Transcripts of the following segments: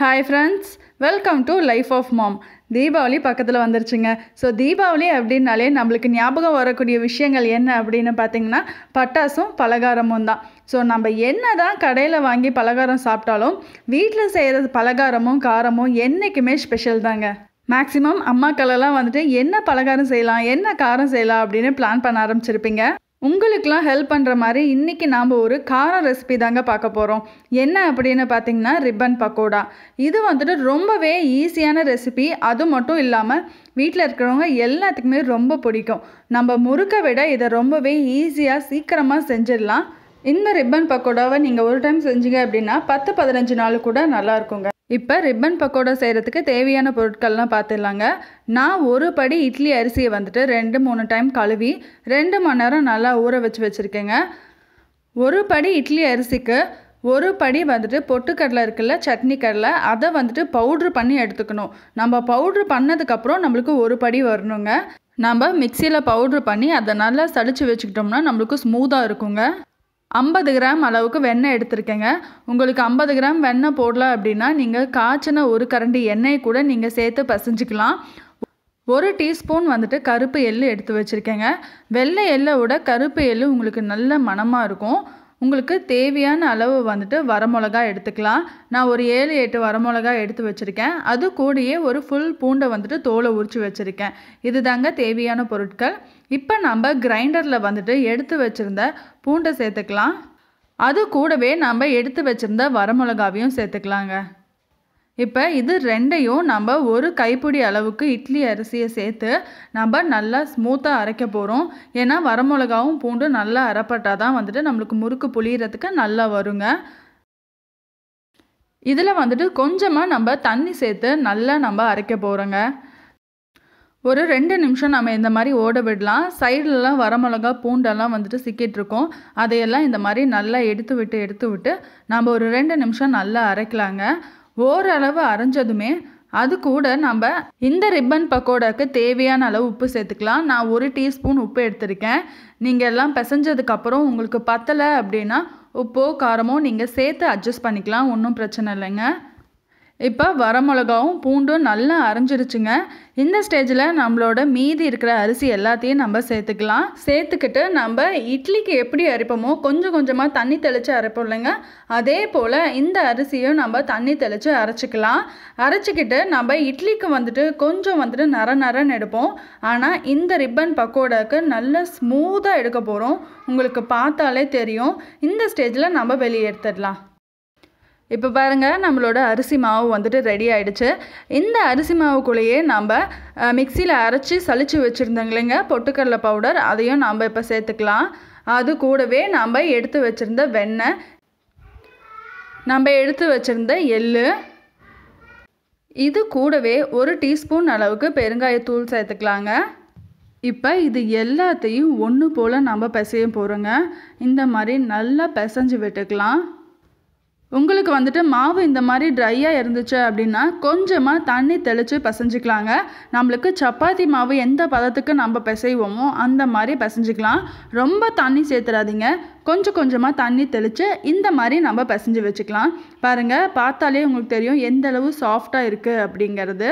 hi friends welcome to life of mom Deepavali பக்கத்தில் வந்துருச்சுங்க so Deepavali அப்படின்னாலே நம்மளுக்கு ஞாபகம் வரக்கூடிய விஷயங்கள் என்ன அப்படின்னு பார்த்திங்கன்னா பட்டாசும் பலகாரமும் தான் ஸோ நம்ம என்ன தான் கடையில் வாங்கி பலகாரம் சாப்பிட்டாலும் வீட்டில் செய்கிறது பலகாரமும் காரமும் என்றைக்குமே ஸ்பெஷல் தாங்க மேக்ஸிமம் அம்மாக்களெல்லாம் வந்துட்டு என்ன பலகாரம் செய்யலாம் என்ன காரம் செய்யலாம் அப்படின்னு பிளான் பண்ண ஆரம்பிச்சிருப்பீங்க உங்களுக்கெலாம் ஹெல்ப் பண்ணுற மாதிரி இன்றைக்கி நாம் ஒரு காரம் ரெசிபி தாங்க பார்க்க போகிறோம் என்ன அப்படின்னு பார்த்திங்கன்னா ரிப்பன் பக்கோடா இது வந்துட்டு ரொம்பவே ஈஸியான ரெசிபி அது மட்டும் இல்லாமல் வீட்டில் இருக்கிறவங்க எல்லாத்துக்குமே ரொம்ப பிடிக்கும் நம்ம முறுக்க விட இதை ரொம்பவே ஈஸியாக சீக்கிரமாக செஞ்சிடலாம் இந்த ரிப்பன் பக்கோடாவை நீங்கள் ஒரு டைம் செஞ்சீங்க அப்படின்னா பத்து பதினஞ்சு நாள் கூட நல்லா இருக்குங்க இப்போ ரிப்பன் பக்கோடா செய்கிறதுக்கு தேவையான பொருட்கள்லாம் பார்த்துடலாங்க நான் ஒரு படி இட்லி அரிசியை வந்துட்டு ரெண்டு மூணு டைம் கழுவி ரெண்டு மணி நேரம் நல்லா ஊற வச்சு வச்சுருக்கேங்க ஒரு படி இட்லி அரிசிக்கு ஒரு படி வந்துட்டு பொட்டுக்கடலை இருக்குல்ல சட்னி கடலை அதை வந்துட்டு பவுட்ரு பண்ணி எடுத்துக்கணும் நம்ம பவுட்ரு பண்ணதுக்கப்புறம் நம்மளுக்கு ஒரு படி வரணுங்க நம்ம மிக்சியில் பவுட்ரு பண்ணி அதை நல்லா சளிச்சு வச்சுக்கிட்டோம்னா நம்மளுக்கு ஸ்மூத்தாக இருக்குங்க ஐம்பது கிராம் அளவுக்கு வெண்ணெய் எடுத்திருக்கேங்க உங்களுக்கு ஐம்பது கிராம் வெண்ணெய் போடல அப்படின்னா நீங்கள் காய்ச்சின ஒரு கரண்டி எண்ணெயை கூட நீங்கள் சேர்த்து பசைஞ்சிக்கலாம் ஒரு டீஸ்பூன் வந்துட்டு கருப்பு எள் எடுத்து வச்சுருக்கேங்க வெள்ளை எள்ளை விட கருப்பு எள் உங்களுக்கு நல்ல மணமாக இருக்கும் உங்களுக்கு தேவையான அளவு வந்துட்டு வரமிளகா எடுத்துக்கலாம் நான் ஒரு ஏழு எட்டு வரமிளகா எடுத்து வச்சுருக்கேன் அது கூடயே ஒரு ஃபுல் பூண்டை வந்துட்டு தோலை உரித்து வச்சுருக்கேன் இது தாங்க தேவையான பொருட்கள் இப்போ நம்ம கிரைண்டரில் வந்துட்டு எடுத்து வச்சுருந்த பூண்டை சேர்த்துக்கலாம் அது கூடவே நம்ம எடுத்து வச்சுருந்த வரமிளகாவையும் சேர்த்துக்கலாங்க இப்போ இது ரெண்டையும் நம்ம ஒரு கைப்பிடி அளவுக்கு இட்லி அரிசியை சேர்த்து நம்ம நல்லா ஸ்மூத்தாக அரைக்க போகிறோம் ஏன்னா வரமிளகாவும் பூண்டும் நல்லா அரைப்பட்டால் தான் வந்துட்டு நம்மளுக்கு முறுக்கு புளியறதுக்கு நல்லா வருங்க இதில் வந்துட்டு கொஞ்சமாக நம்ம தண்ணி சேர்த்து நல்லா நம்ம அரைக்க போகிறோங்க ஒரு ரெண்டு நிமிஷம் நம்ம இந்த மாதிரி ஓட விடலாம் சைடுலலாம் வரமிளகா பூண்டெல்லாம் வந்துட்டு சிக்கிட்டுருக்கோம் அதையெல்லாம் இந்த மாதிரி நல்லா எடுத்து விட்டு எடுத்து விட்டு நம்ம ஒரு ரெண்டு நிமிஷம் நல்லா அரைக்கலாங்க ஓரளவு அரைஞ்சதுமே அது கூட நம்ம இந்த ரிப்பன் பக்கோடாவுக்கு தேவையான அளவு உப்பு சேர்த்துக்கலாம் நான் ஒரு டீஸ்பூன் உப்பு எடுத்திருக்கேன் நீங்கள் எல்லாம் பிசைஞ்சதுக்கப்புறம் உங்களுக்கு பத்தலை அப்படின்னா உப்போ காரமோ நீங்கள் சேர்த்து அட்ஜஸ்ட் பண்ணிக்கலாம் ஒன்றும் பிரச்சனை இல்லைங்க இப்போ வரமிளகாவும் பூண்டும் நல்லா அரைஞ்சிருச்சுங்க இந்த ஸ்டேஜில் நம்மளோட மீதி இருக்கிற அரிசி எல்லாத்தையும் நம்ம சேர்த்துக்கலாம் சேர்த்துக்கிட்டு நம்ம இட்லிக்கு எப்படி அரைப்போமோ கொஞ்சம் கொஞ்சமாக தண்ணி தெளித்து அரைப்போம் இல்லைங்க அதே போல் இந்த அரிசியும் நம்ம தண்ணி தெளித்து அரைச்சிக்கலாம் அரைச்சிக்கிட்டு நம்ம இட்லிக்கு வந்துட்டு கொஞ்சம் வந்துட்டு நர நரன்னு எடுப்போம் ஆனால் இந்த ரிப்பன் பக்கோடாவுக்கு நல்லா ஸ்மூத்தாக எடுக்க போகிறோம் உங்களுக்கு பார்த்தாலே தெரியும் இந்த ஸ்டேஜில் நம்ம வெளியே எடுத்துடலாம் இப்போ பாருங்கள் நம்மளோட அரிசி மாவு வந்துட்டு ரெடி ஆகிடுச்சு இந்த அரிசி மாவுக்குள்ளேயே நம்ம மிக்சியில் அரைச்சி சளிச்சு வச்சுருந்தோங்க பொட்டுக்கடலை பவுடர் அதையும் நம்ம இப்போ சேர்த்துக்கலாம் அது கூடவே நாம் எடுத்து வச்சுருந்த வெண்ணெய் நம்ம எடுத்து வச்சுருந்த எள் இது கூடவே ஒரு டீஸ்பூன் அளவுக்கு பெருங்காயத்தூள் சேர்த்துக்கலாங்க இப்போ இது எல்லாத்தையும் ஒன்று போல் நம்ம பிசைய போகிறோங்க இந்த மாதிரி நல்லா பிசைஞ்சு விட்டுக்கலாம் உங்களுக்கு வந்துட்டு மாவு இந்த மாதிரி ட்ரையாக இருந்துச்சு அப்படின்னா கொஞ்சமாக தண்ணி தெளித்து பிசைஞ்சிக்கலாங்க நம்மளுக்கு சப்பாத்தி மாவு எந்த பதத்துக்கு நம்ம பிசைவோமோ அந்த மாதிரி பிசைஞ்சிக்கலாம் ரொம்ப தண்ணி சேர்த்துடாதீங்க கொஞ்சம் கொஞ்சமாக தண்ணி தெளித்து இந்த மாதிரி நம்ம பிசைஞ்சு வச்சுக்கலாம் பாருங்கள் பார்த்தாலே உங்களுக்கு தெரியும் எந்த அளவு சாஃப்டாக இருக்குது அப்படிங்கிறது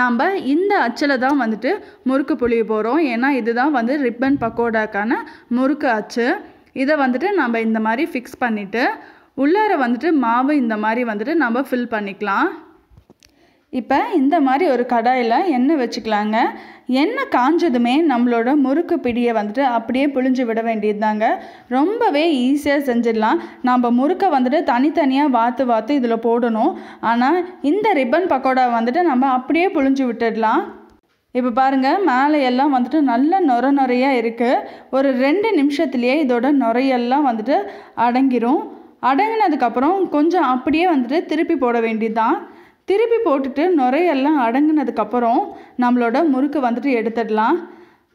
நாம் இந்த அச்சில் தான் வந்துட்டு முறுக்கு புளிய போகிறோம் ஏன்னா இதுதான் வந்து ரிப்பன் பக்கோடாக்கான முறுக்கு அச்சு இதை வந்துட்டு நம்ம இந்த மாதிரி ஃபிக்ஸ் பண்ணிவிட்டு உள்ளார வந்துட்டு மாவு இந்த மாதிரி வந்துட்டு நம்ம ஃபில் பண்ணிக்கலாம் இப்போ இந்த மாதிரி ஒரு கடாயில் எண்ணெய் வச்சுக்கலாங்க எண்ணெய் காஞ்சதுமே நம்மளோட முறுக்கு பிடியை வந்துட்டு அப்படியே புழிஞ்சு விட வேண்டியது தாங்க ரொம்பவே ஈஸியாக செஞ்சிடலாம் நம்ம முறுக்கை வந்துட்டு தனித்தனியாக வாத்து வாத்து இதில் போடணும் ஆனால் இந்த ரிப்பன் பக்கோடா வந்துட்டு நம்ம அப்படியே புழிஞ்சு விட்டுடலாம் இப்போ பாருங்கள் மேலே எல்லாம் வந்துட்டு நல்ல நொர நுறையாக இருக்குது ஒரு ரெண்டு நிமிஷத்துலேயே இதோட நுரையெல்லாம் வந்துட்டு அடங்கிரும் அடங்கினதுக்கப்புறம் கொஞ்சம் அப்படியே வந்துட்டு திருப்பி போட வேண்டியதுதான் திருப்பி போட்டுட்டு நுரையெல்லாம் அடங்கினதுக்கப்புறம் நம்மளோட முறுக்கு வந்துட்டு எடுத்துடலாம்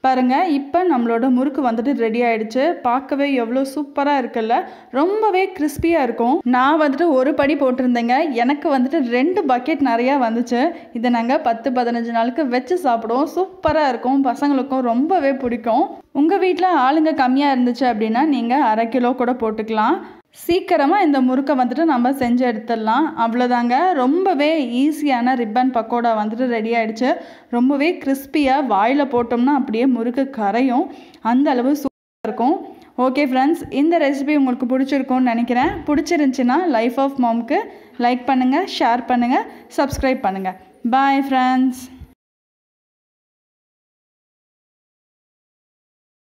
பாருங்கள் இப்போ நம்மளோட முறுக்கு வந்துட்டு ரெடி ஆகிடுச்சு பார்க்கவே எவ்வளோ சூப்பராக இருக்குல்ல ரொம்பவே கிறிஸ்பியாக இருக்கும் நான் வந்துட்டு ஒரு படி போட்டிருந்தேங்க எனக்கு வந்துட்டு ரெண்டு பக்கெட் நிறையா வந்துச்சு இதை நாங்கள் பத்து பதினஞ்சு நாளுக்கு வச்சு சாப்பிடுவோம் சூப்பராக இருக்கும் பசங்களுக்கும் ரொம்பவே பிடிக்கும் உங்கள் வீட்டில் ஆளுங்க கம்மியாக இருந்துச்சு அப்படின்னா நீங்கள் அரை கிலோ கூட போட்டுக்கலாம் சீக்கிரமாக இந்த முறுக்கை வந்துட்டு நம்ம செஞ்சு எடுத்துடலாம் அவ்வளோதாங்க ரொம்பவே ஈஸியான ரிப்பன் பக்கோடா வந்துட்டு ரெடி ஆகிடுச்சு ரொம்பவே கிறிஸ்பியாக வாயில் போட்டோம்னா அப்படியே முறுக்கு கரையும் அந்த அளவு சூப்பராக இருக்கும் ஓகே ஃப்ரெண்ட்ஸ் இந்த ரெசிபி உங்களுக்கு பிடிச்சிருக்கும்னு நினைக்கிறேன் பிடிச்சிருந்துச்சின்னா லைஃப் ஆஃப் மாம்க்கு லைக் பண்ணுங்கள் ஷேர் பண்ணுங்கள் சப்ஸ்கிரைப் பண்ணுங்கள் பாய் ஃப்ரெண்ட்ஸ்